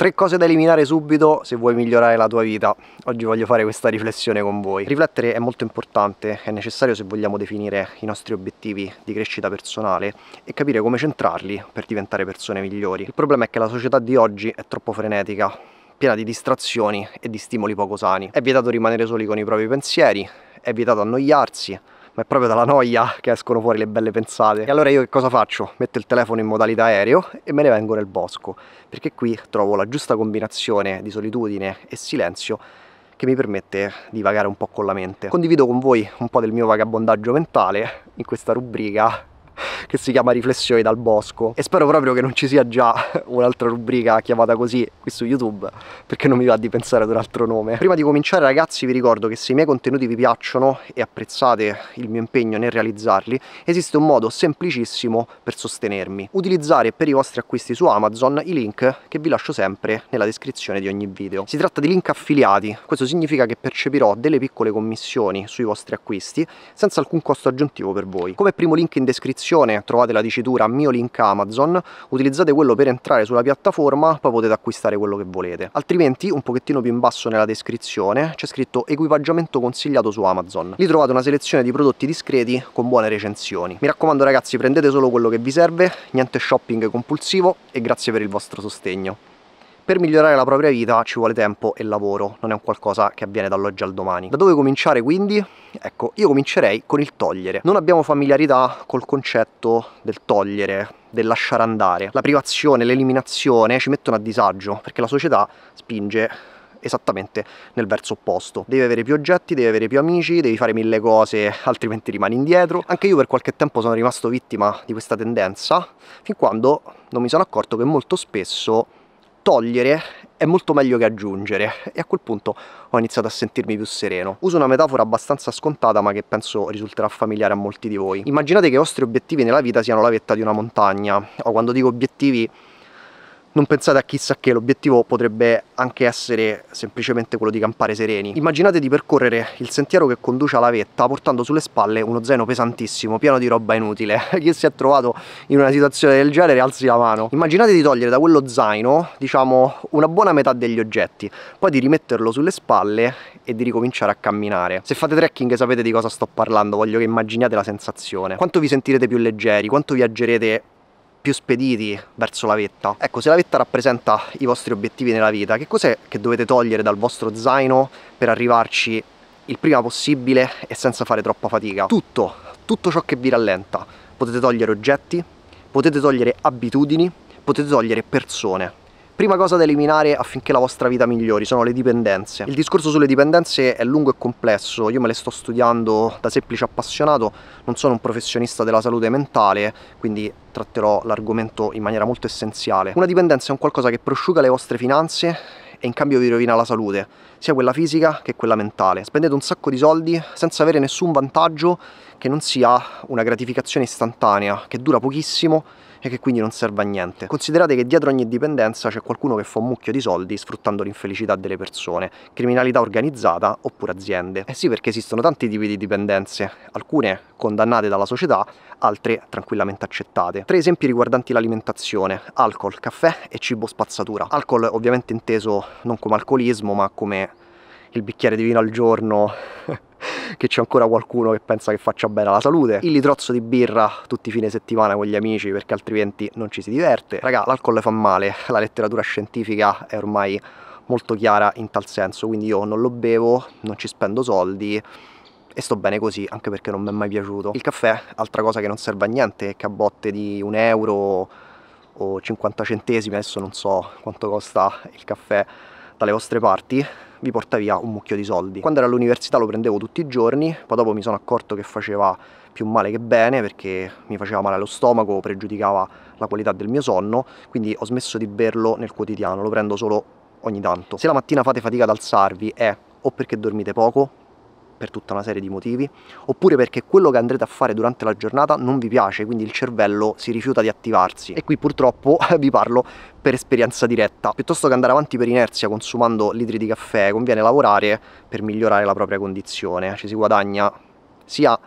Tre cose da eliminare subito se vuoi migliorare la tua vita. Oggi voglio fare questa riflessione con voi. Riflettere è molto importante, è necessario se vogliamo definire i nostri obiettivi di crescita personale e capire come centrarli per diventare persone migliori. Il problema è che la società di oggi è troppo frenetica, piena di distrazioni e di stimoli poco sani. È vietato rimanere soli con i propri pensieri, è vietato annoiarsi, ma è proprio dalla noia che escono fuori le belle pensate. E allora io che cosa faccio? Metto il telefono in modalità aereo e me ne vengo nel bosco, perché qui trovo la giusta combinazione di solitudine e silenzio che mi permette di vagare un po' con la mente. Condivido con voi un po' del mio vagabondaggio mentale in questa rubrica che si chiama Riflessioni dal bosco e spero proprio che non ci sia già un'altra rubrica chiamata così qui su YouTube perché non mi va di pensare ad un altro nome. Prima di cominciare ragazzi vi ricordo che se i miei contenuti vi piacciono e apprezzate il mio impegno nel realizzarli esiste un modo semplicissimo per sostenermi. Utilizzare per i vostri acquisti su Amazon i link che vi lascio sempre nella descrizione di ogni video. Si tratta di link affiliati, questo significa che percepirò delle piccole commissioni sui vostri acquisti senza alcun costo aggiuntivo per voi. Come primo link in descrizione descrizione trovate la dicitura mio link Amazon, utilizzate quello per entrare sulla piattaforma, poi potete acquistare quello che volete. Altrimenti, un pochettino più in basso nella descrizione, c'è scritto equipaggiamento consigliato su Amazon. Lì trovate una selezione di prodotti discreti con buone recensioni. Mi raccomando ragazzi, prendete solo quello che vi serve, niente shopping compulsivo e grazie per il vostro sostegno per migliorare la propria vita ci vuole tempo e lavoro, non è un qualcosa che avviene dall'oggi al domani. Da dove cominciare quindi? Ecco, io comincerei con il togliere. Non abbiamo familiarità col concetto del togliere, del lasciare andare. La privazione, l'eliminazione ci mettono a disagio perché la società spinge esattamente nel verso opposto. Devi avere più oggetti, devi avere più amici, devi fare mille cose, altrimenti rimani indietro. Anche io per qualche tempo sono rimasto vittima di questa tendenza, fin quando non mi sono accorto che molto spesso togliere è molto meglio che aggiungere e a quel punto ho iniziato a sentirmi più sereno. Uso una metafora abbastanza scontata ma che penso risulterà familiare a molti di voi. Immaginate che i vostri obiettivi nella vita siano la vetta di una montagna o quando dico obiettivi non pensate a chissà che, l'obiettivo potrebbe anche essere semplicemente quello di campare sereni. Immaginate di percorrere il sentiero che conduce alla vetta portando sulle spalle uno zaino pesantissimo, pieno di roba inutile. Chi si è trovato in una situazione del genere alzi la mano. Immaginate di togliere da quello zaino, diciamo, una buona metà degli oggetti, poi di rimetterlo sulle spalle e di ricominciare a camminare. Se fate trekking sapete di cosa sto parlando, voglio che immaginiate la sensazione. Quanto vi sentirete più leggeri, quanto viaggerete più spediti verso la vetta. Ecco, se la vetta rappresenta i vostri obiettivi nella vita, che cos'è che dovete togliere dal vostro zaino per arrivarci il prima possibile e senza fare troppa fatica? Tutto, tutto ciò che vi rallenta. Potete togliere oggetti, potete togliere abitudini, potete togliere persone Prima cosa da eliminare affinché la vostra vita migliori sono le dipendenze. Il discorso sulle dipendenze è lungo e complesso, io me le sto studiando da semplice appassionato, non sono un professionista della salute mentale, quindi tratterò l'argomento in maniera molto essenziale. Una dipendenza è un qualcosa che prosciuga le vostre finanze e in cambio vi rovina la salute, sia quella fisica che quella mentale. Spendete un sacco di soldi senza avere nessun vantaggio che non sia una gratificazione istantanea, che dura pochissimo e che quindi non serve a niente. Considerate che dietro ogni dipendenza c'è qualcuno che fa un mucchio di soldi sfruttando l'infelicità delle persone, criminalità organizzata oppure aziende. Eh sì, perché esistono tanti tipi di dipendenze, alcune condannate dalla società, altre tranquillamente accettate. Tre esempi riguardanti l'alimentazione, alcol, caffè e cibo spazzatura. Alcol ovviamente inteso non come alcolismo, ma come il bicchiere di vino al giorno che c'è ancora qualcuno che pensa che faccia bene alla salute, il litrozzo di birra tutti i fine settimana con gli amici perché altrimenti non ci si diverte. Raga, l'alcol le fa male, la letteratura scientifica è ormai molto chiara in tal senso, quindi io non lo bevo, non ci spendo soldi e sto bene così, anche perché non mi è mai piaciuto. Il caffè, altra cosa che non serve a niente, che a botte di un euro o 50 centesimi, adesso non so quanto costa il caffè dalle vostre parti vi porta via un mucchio di soldi. Quando ero all'università lo prendevo tutti i giorni, poi dopo mi sono accorto che faceva più male che bene perché mi faceva male allo stomaco, pregiudicava la qualità del mio sonno, quindi ho smesso di berlo nel quotidiano, lo prendo solo ogni tanto. Se la mattina fate fatica ad alzarvi è o perché dormite poco, per tutta una serie di motivi, oppure perché quello che andrete a fare durante la giornata non vi piace, quindi il cervello si rifiuta di attivarsi. E qui purtroppo vi parlo per esperienza diretta. Piuttosto che andare avanti per inerzia consumando litri di caffè, conviene lavorare per migliorare la propria condizione. Ci si guadagna sia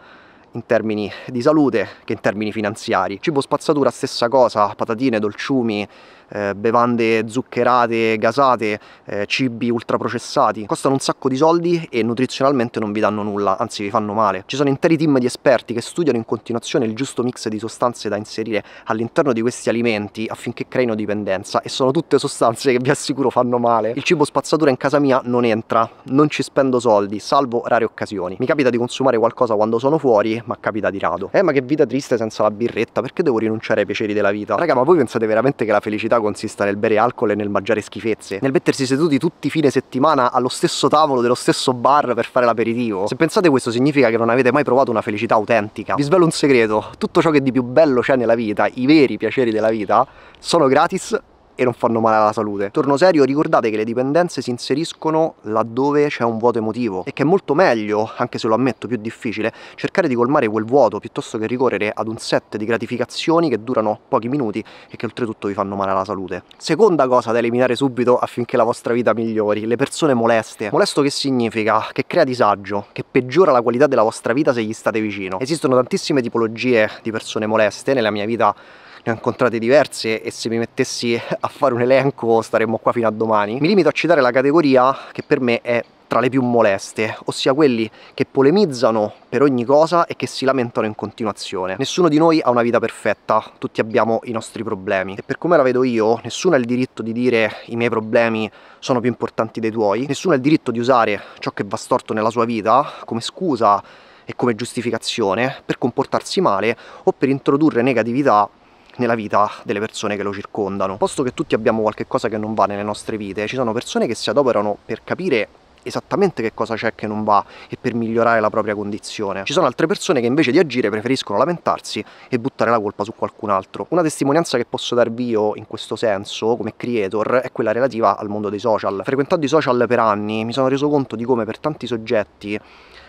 in termini di salute che in termini finanziari. Cibo spazzatura stessa cosa, patatine, dolciumi, eh, bevande zuccherate, gasate, eh, cibi ultraprocessati. Costano un sacco di soldi e nutrizionalmente non vi danno nulla, anzi vi fanno male. Ci sono interi team di esperti che studiano in continuazione il giusto mix di sostanze da inserire all'interno di questi alimenti affinché creino dipendenza e sono tutte sostanze che vi assicuro fanno male. Il cibo spazzatura in casa mia non entra, non ci spendo soldi, salvo rare occasioni. Mi capita di consumare qualcosa quando sono fuori, ma capita di rado. Eh, ma che vita triste senza la birretta, perché devo rinunciare ai piaceri della vita? Raga, ma voi pensate veramente che la felicità consista nel bere alcol e nel mangiare schifezze? Nel mettersi seduti tutti fine settimana allo stesso tavolo dello stesso bar per fare l'aperitivo? Se pensate questo significa che non avete mai provato una felicità autentica. Vi svelo un segreto, tutto ciò che di più bello c'è nella vita, i veri piaceri della vita, sono gratis e non fanno male alla salute. Torno serio, ricordate che le dipendenze si inseriscono laddove c'è un vuoto emotivo e che è molto meglio, anche se lo ammetto più difficile, cercare di colmare quel vuoto piuttosto che ricorrere ad un set di gratificazioni che durano pochi minuti e che oltretutto vi fanno male alla salute. Seconda cosa da eliminare subito affinché la vostra vita migliori, le persone moleste. Molesto che significa? Che crea disagio, che peggiora la qualità della vostra vita se gli state vicino. Esistono tantissime tipologie di persone moleste, nella mia vita ne ho incontrate diverse e se mi mettessi a fare un elenco staremmo qua fino a domani. Mi limito a citare la categoria che per me è tra le più moleste, ossia quelli che polemizzano per ogni cosa e che si lamentano in continuazione. Nessuno di noi ha una vita perfetta, tutti abbiamo i nostri problemi e per come la vedo io, nessuno ha il diritto di dire i miei problemi sono più importanti dei tuoi, nessuno ha il diritto di usare ciò che va storto nella sua vita come scusa e come giustificazione per comportarsi male o per introdurre negatività nella vita delle persone che lo circondano. Posto che tutti abbiamo qualche cosa che non va nelle nostre vite, ci sono persone che si adoperano per capire esattamente che cosa c'è che non va e per migliorare la propria condizione. Ci sono altre persone che invece di agire preferiscono lamentarsi e buttare la colpa su qualcun altro. Una testimonianza che posso darvi io in questo senso, come creator, è quella relativa al mondo dei social. Frequentando i social per anni mi sono reso conto di come per tanti soggetti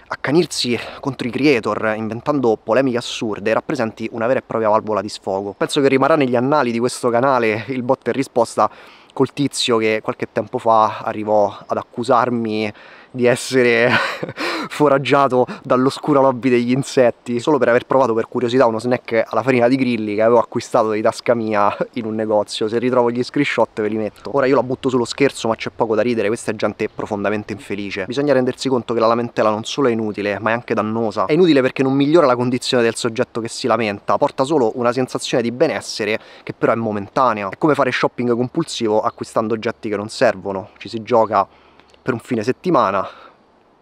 accanirsi contro i creator inventando polemiche assurde rappresenti una vera e propria valvola di sfogo. Penso che rimarrà negli annali di questo canale il bot e risposta col tizio che qualche tempo fa arrivò ad accusarmi di essere foraggiato dall'oscura lobby degli insetti solo per aver provato per curiosità uno snack alla farina di grilli che avevo acquistato di tasca mia in un negozio se ritrovo gli screenshot ve li metto ora io la butto sullo scherzo ma c'è poco da ridere questa gente è profondamente infelice bisogna rendersi conto che la lamentela non solo è inutile ma è anche dannosa è inutile perché non migliora la condizione del soggetto che si lamenta porta solo una sensazione di benessere che però è momentanea è come fare shopping compulsivo acquistando oggetti che non servono ci si gioca per un fine settimana,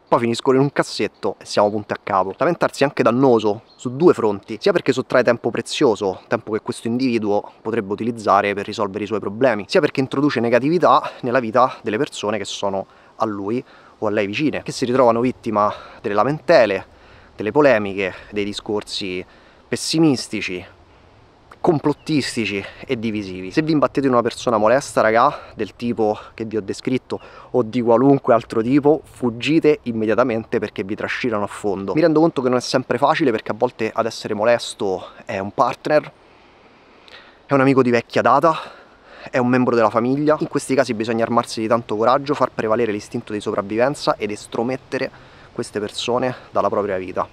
poi finiscono in un cassetto e siamo punti a capo. Lamentarsi è anche dannoso su due fronti, sia perché sottrae tempo prezioso, tempo che questo individuo potrebbe utilizzare per risolvere i suoi problemi, sia perché introduce negatività nella vita delle persone che sono a lui o a lei vicine, che si ritrovano vittima delle lamentele, delle polemiche, dei discorsi pessimistici, complottistici e divisivi. Se vi imbattete in una persona molesta, raga, del tipo che vi ho descritto o di qualunque altro tipo, fuggite immediatamente perché vi trascinano a fondo. Mi rendo conto che non è sempre facile perché a volte ad essere molesto è un partner, è un amico di vecchia data, è un membro della famiglia. In questi casi bisogna armarsi di tanto coraggio, far prevalere l'istinto di sopravvivenza ed estromettere queste persone dalla propria vita,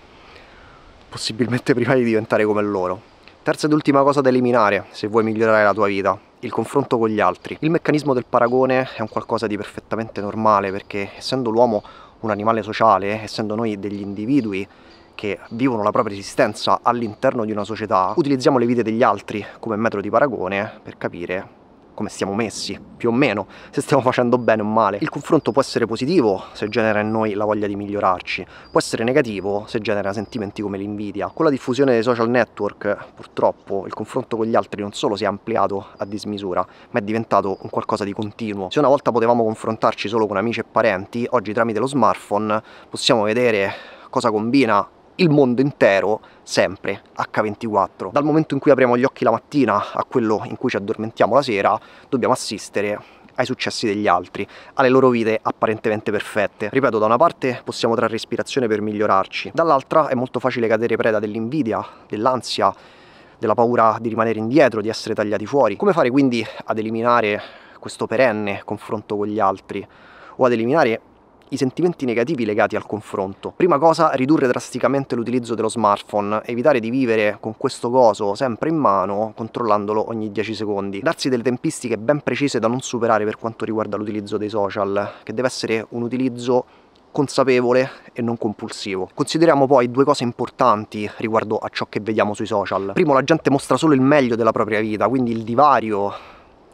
possibilmente prima di diventare come loro. Terza ed ultima cosa da eliminare se vuoi migliorare la tua vita, il confronto con gli altri. Il meccanismo del paragone è un qualcosa di perfettamente normale perché essendo l'uomo un animale sociale, essendo noi degli individui che vivono la propria esistenza all'interno di una società, utilizziamo le vite degli altri come metro di paragone per capire come stiamo messi, più o meno, se stiamo facendo bene o male. Il confronto può essere positivo se genera in noi la voglia di migliorarci, può essere negativo se genera sentimenti come l'invidia. Con la diffusione dei social network, purtroppo, il confronto con gli altri non solo si è ampliato a dismisura, ma è diventato un qualcosa di continuo. Se una volta potevamo confrontarci solo con amici e parenti, oggi tramite lo smartphone possiamo vedere cosa combina il mondo intero sempre H24. Dal momento in cui apriamo gli occhi la mattina a quello in cui ci addormentiamo la sera, dobbiamo assistere ai successi degli altri, alle loro vite apparentemente perfette. Ripeto, da una parte possiamo trarre ispirazione per migliorarci, dall'altra è molto facile cadere preda dell'invidia, dell'ansia, della paura di rimanere indietro, di essere tagliati fuori. Come fare quindi ad eliminare questo perenne confronto con gli altri o ad eliminare i sentimenti negativi legati al confronto. Prima cosa, ridurre drasticamente l'utilizzo dello smartphone, evitare di vivere con questo coso sempre in mano, controllandolo ogni 10 secondi. Darsi delle tempistiche ben precise da non superare per quanto riguarda l'utilizzo dei social, che deve essere un utilizzo consapevole e non compulsivo. Consideriamo poi due cose importanti riguardo a ciò che vediamo sui social. Primo, la gente mostra solo il meglio della propria vita, quindi il divario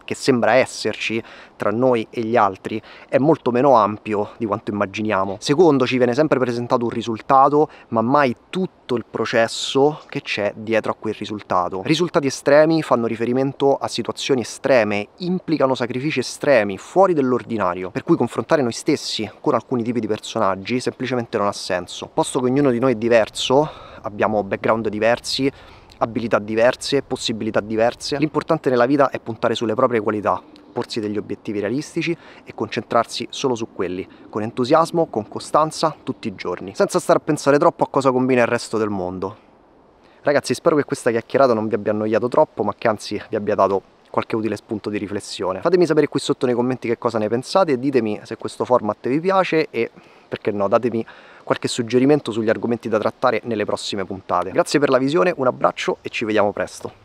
che sembra esserci tra noi e gli altri è molto meno ampio di quanto immaginiamo. Secondo ci viene sempre presentato un risultato, ma mai tutto il processo che c'è dietro a quel risultato. Risultati estremi fanno riferimento a situazioni estreme, implicano sacrifici estremi, fuori dell'ordinario, per cui confrontare noi stessi con alcuni tipi di personaggi semplicemente non ha senso. Posto che ognuno di noi è diverso, abbiamo background diversi, abilità diverse, possibilità diverse. L'importante nella vita è puntare sulle proprie qualità, porsi degli obiettivi realistici e concentrarsi solo su quelli, con entusiasmo, con costanza, tutti i giorni, senza stare a pensare troppo a cosa combina il resto del mondo. Ragazzi, spero che questa chiacchierata non vi abbia annoiato troppo, ma che anzi vi abbia dato qualche utile spunto di riflessione. Fatemi sapere qui sotto nei commenti che cosa ne pensate, e ditemi se questo format vi piace e perché no, datemi qualche suggerimento sugli argomenti da trattare nelle prossime puntate. Grazie per la visione, un abbraccio e ci vediamo presto.